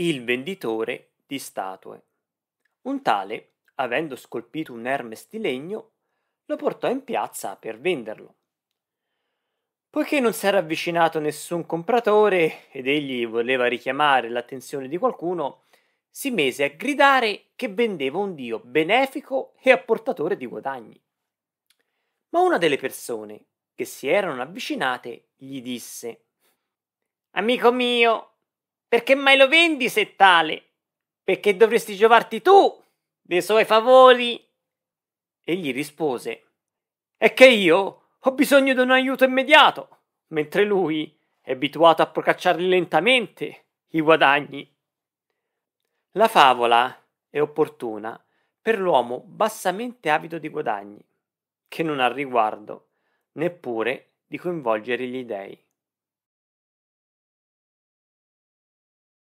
Il venditore di statue. Un tale, avendo scolpito un Hermes di legno, lo portò in piazza per venderlo. Poiché non si era avvicinato nessun compratore ed egli voleva richiamare l'attenzione di qualcuno, si mise a gridare che vendeva un dio benefico e apportatore di guadagni. Ma una delle persone che si erano avvicinate gli disse Amico mio, perché mai lo vendi se tale? Perché dovresti giovarti tu dei suoi favori? Egli rispose: È che io ho bisogno di un aiuto immediato, mentre lui è abituato a procacciarli lentamente i guadagni. La favola è opportuna per l'uomo bassamente avido di guadagni, che non ha riguardo neppure di coinvolgere gli dèi.